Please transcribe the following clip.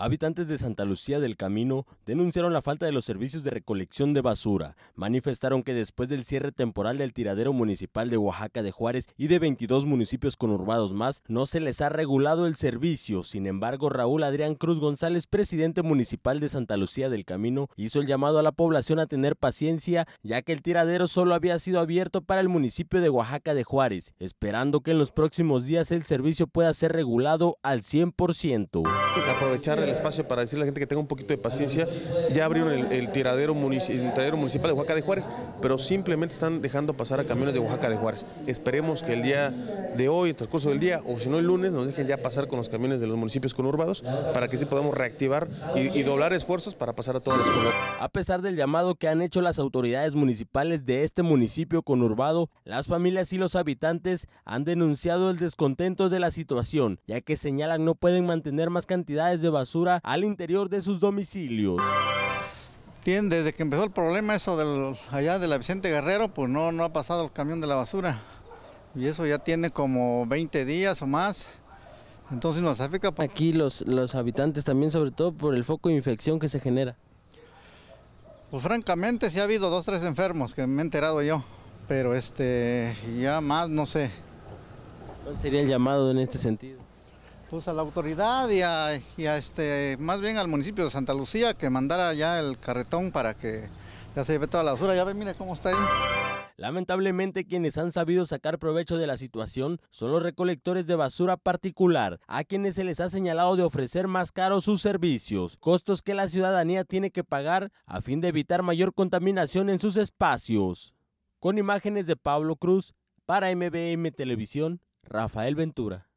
Habitantes de Santa Lucía del Camino denunciaron la falta de los servicios de recolección de basura. Manifestaron que después del cierre temporal del tiradero municipal de Oaxaca de Juárez y de 22 municipios conurbados más, no se les ha regulado el servicio. Sin embargo, Raúl Adrián Cruz González, presidente municipal de Santa Lucía del Camino, hizo el llamado a la población a tener paciencia, ya que el tiradero solo había sido abierto para el municipio de Oaxaca de Juárez, esperando que en los próximos días el servicio pueda ser regulado al 100%. Aprovechar espacio para decirle a la gente que tenga un poquito de paciencia. Ya abrieron el, tiradero, municipal de Oaxaca de Juárez, pero simplemente están dejando pasar a camiones de Oaxaca de Juárez. Esperemos que el día de hoy, el transcurso del día, o si no el lunes, nos dejen ya pasar con los camiones de los municipios conurbados para que sí podamos reactivar y, doblar esfuerzos para pasar a todos los colonias. A pesar del llamado que han hecho las autoridades municipales de este municipio conurbado, las familias y los habitantes han denunciado el descontento de la situación, ya que señalan no pueden mantener más cantidades de basura al interior de sus domicilios. desde que empezó el problema eso allá de la Vicente Guerrero, pues no, no ha pasado el camión de la basura. Y eso ya tiene como 20 días o más. Entonces nos afecta. Aquí los, los habitantes también, sobre todo por el foco de infección que se genera. Pues francamente sí ha habido dos, tres enfermos que me he enterado yo, pero este, ya más no sé. ¿Cuál sería el llamado en este sentido? Pues a la autoridad y a, este, más bien al municipio de Santa Lucía que mandara ya el carretón para que ya se lleve toda la basura. Ya ven, mire cómo está ahí. Lamentablemente quienes han sabido sacar provecho de la situación son los recolectores de basura particular, a quienes se les ha señalado de ofrecer más caros sus servicios, costos que la ciudadanía tiene que pagar a fin de evitar mayor contaminación en sus espacios. Con imágenes de Pablo Cruz, para MBM Televisión, Rafael Ventura.